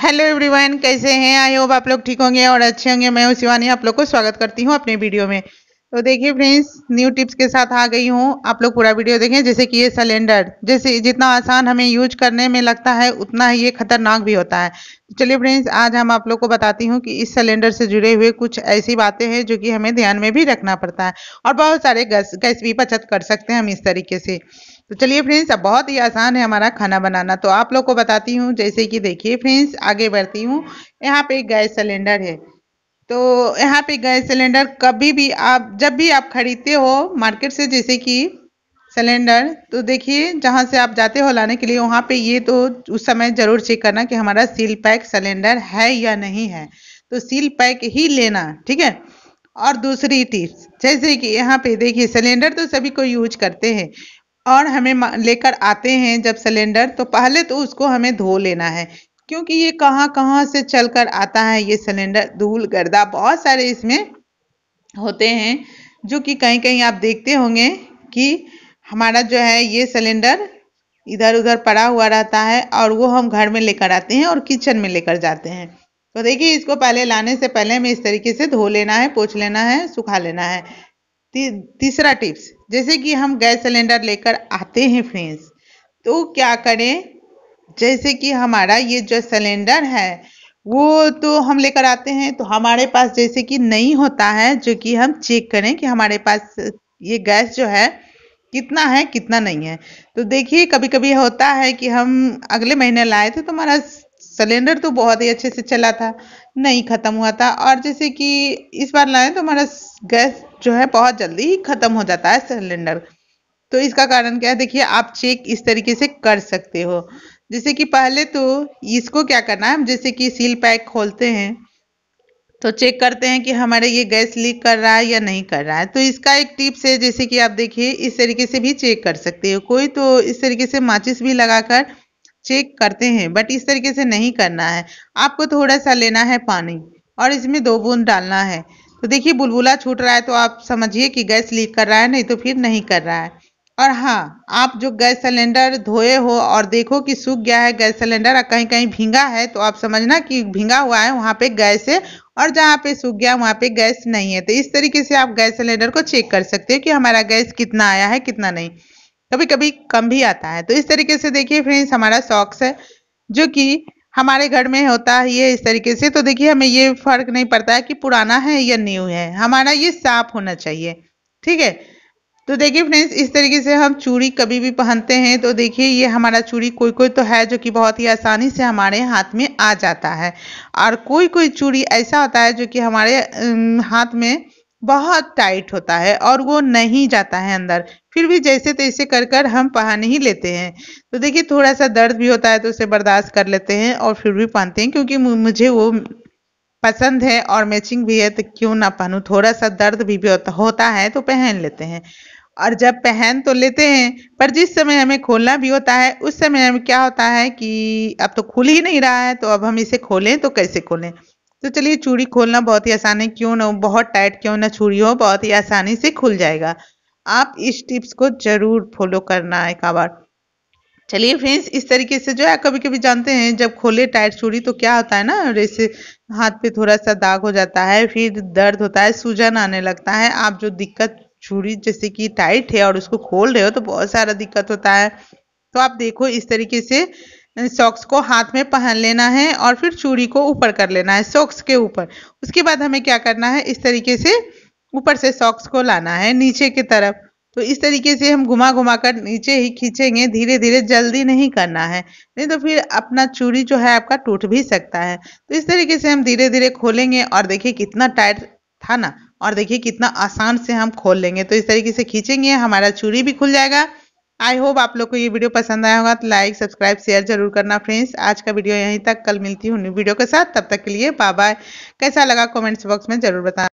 hello everyone कैसे हैं I hope आप लोग ठीक होंगे और अच्छे होंगे मैं शिवानी आप लोग को स्वागत करती हूँ अपने वीडियो में तो देखिए फ्रेंड्स न्यू टिप्स के साथ आ गई हूँ आप लोग पूरा वीडियो देखें जैसे कि ये सिलेंडर जैसे जितना आसान हमें यूज करने में लगता है उतना ही ये खतरनाक भी होता है तो चलिए फ्रेंड्स आज हम आप लोग को बताती हूँ कि इस सिलेंडर से जुड़े हुए कुछ ऐसी बातें हैं जो कि हमें ध्यान में भी रखना पड़ता है और बहुत सारे गैस गैस भी बचत कर सकते हैं हम इस तरीके से तो चलिए फ्रेंड्स अब बहुत ही आसान है हमारा खाना बनाना तो आप लोग को बताती हूँ जैसे कि देखिए फ्रेंड्स आगे बढ़ती हूँ यहाँ पे गैस सिलेंडर है तो यहाँ पे गैस सिलेंडर कभी भी आप जब भी आप खरीदते हो मार्केट से जैसे कि सिलेंडर तो देखिए जहाँ से आप जाते हो लाने के लिए वहाँ पे ये तो उस समय ज़रूर चेक करना कि हमारा सील पैक सिलेंडर है या नहीं है तो सील पैक ही लेना ठीक है और दूसरी टिप्स जैसे कि यहाँ पे देखिए सिलेंडर तो सभी को यूज करते हैं और हमें लेकर आते हैं जब सिलेंडर तो पहले तो उसको हमें धो लेना है क्योंकि ये कहाँ कहाँ से चल कर आता है ये सिलेंडर धूल गर्दा बहुत सारे इसमें होते हैं जो कि कहीं कहीं आप देखते होंगे कि हमारा जो है ये सिलेंडर इधर उधर पड़ा हुआ रहता है और वो हम घर में लेकर आते हैं और किचन में लेकर जाते हैं तो देखिए इसको पहले लाने से पहले हमें इस तरीके से धो लेना है पोछ लेना है सुखा लेना है तीसरा टिप्स जैसे कि हम गैस सिलेंडर लेकर आते हैं फ्रेंड्स तो क्या करें जैसे कि हमारा ये जो सिलेंडर है वो तो हम लेकर आते हैं तो हमारे पास जैसे कि नहीं होता है जो कि हम चेक करें कि हमारे पास ये गैस जो है कितना है कितना नहीं है तो देखिए कभी कभी होता है कि हम अगले महीने लाए थे तो हमारा सिलेंडर तो बहुत ही अच्छे से चला था नहीं ख़त्म हुआ था और जैसे कि इस बार लाएँ तो हमारा गैस जो है बहुत जल्दी ही ख़त्म हो जाता है सिलेंडर तो इसका कारण क्या है देखिए आप चेक इस तरीके से कर सकते हो जैसे कि पहले तो इसको क्या करना है जैसे कि सील पैक खोलते हैं तो चेक करते हैं कि हमारे ये गैस लीक कर रहा है या नहीं कर रहा है तो इसका एक टिप्स है जैसे कि आप देखिए इस तरीके से भी चेक कर सकते हो कोई तो इस तरीके से माचिस भी लगाकर चेक करते हैं बट इस तरीके से नहीं करना है आपको थोड़ा सा लेना है पानी और इसमें दो बूंद डालना है तो देखिए बुलबुला छूट रहा है तो आप समझिए कि गैस लीक कर रहा है नहीं तो फिर नहीं कर रहा है और हाँ आप जो गैस सिलेंडर धोए हो और देखो कि सूख गया है गैस सिलेंडर और कहीं कहीं भींगा है तो आप समझना कि भींगा हुआ है वहाँ पे गैस है और जहाँ पे सूख गया वहाँ पे गैस नहीं है तो इस तरीके से आप गैस सिलेंडर को चेक कर सकते हो कि हमारा गैस कितना आया है कितना नहीं कभी कभी कम भी आता है तो इस तरीके से देखिए फ्रेंड्स हमारा सॉक्स है जो कि हमारे घर में होता है ये इस तरीके से तो देखिए हमें ये फर्क नहीं पड़ता है कि पुराना है या न्यू है हमारा ये साफ होना चाहिए ठीक है तो देखिए फ्रेंड्स इस तरीके से हम चूड़ी कभी भी पहनते हैं तो देखिए ये हमारा चूड़ी कोई कोई तो है जो कि बहुत ही आसानी से हमारे हाथ में आ जाता है और कोई कोई चूड़ी ऐसा होता है जो कि हमारे हाथ में बहुत टाइट होता है और वो नहीं जाता है अंदर फिर भी जैसे तैसे कर कर हम पहन ही लेते हैं तो देखिए थोड़ा सा दर्द भी होता है तो उसे बर्दाश्त कर लेते हैं और फिर भी पहनते हैं क्योंकि मुझे वो पसंद है और मैचिंग भी है तो क्यों ना पहनूँ थोड़ा सा दर्द भी, भी होता है तो पहन लेते हैं और जब पहन तो लेते हैं पर जिस समय हमें खोलना भी होता है उस समय हमें क्या होता है कि अब तो खुल ही नहीं रहा है तो अब हम इसे खोलें तो कैसे खोलें तो चलिए चूड़ी खोलना बहुत ही आसान है क्यों ना बहुत टाइट क्यों ना चूड़ी हो बहुत ही आसानी से खुल जाएगा आप इस टिप्स को जरूर फॉलो करना है एक बार चलिए फ्रेंड्स इस तरीके से जो है कभी कभी जानते हैं जब खोले टाइट चूड़ी तो क्या होता है ना जैसे हाथ पे थोड़ा सा दाग हो जाता है फिर दर्द होता है सूजन आने लगता है आप जो दिक्कत चूड़ी जैसे कि टाइट है और उसको खोल रहे हो तो बहुत सारा दिक्कत होता है तो आप देखो इस तरीके से सॉक्स को हाथ में पहन लेना है और फिर चूड़ी को ऊपर कर लेना है सॉक्स के ऊपर उसके बाद हमें क्या करना है इस तरीके से ऊपर से सॉक्स को लाना है नीचे की तरफ तो इस तरीके से हम घुमा घुमा कर नीचे ही खींचेंगे धीरे धीरे जल्दी नहीं करना है नहीं तो फिर अपना चूड़ी जो है आपका टूट भी सकता है तो इस तरीके से हम धीरे धीरे खोलेंगे और देखिए कितना टाइट था ना और देखिए कितना आसान से हम खोल लेंगे तो इस तरीके से खींचेंगे हमारा चूड़ी भी खुल जाएगा आई होप आप लोग को ये वीडियो पसंद आया होगा तो लाइक सब्सक्राइब शेयर जरूर करना फ्रेंड्स आज का वीडियो यहीं तक कल मिलती हूँ वीडियो के साथ तब तक के लिए बाय बाय कैसा लगा कमेंट्स बॉक्स में जरूर बताना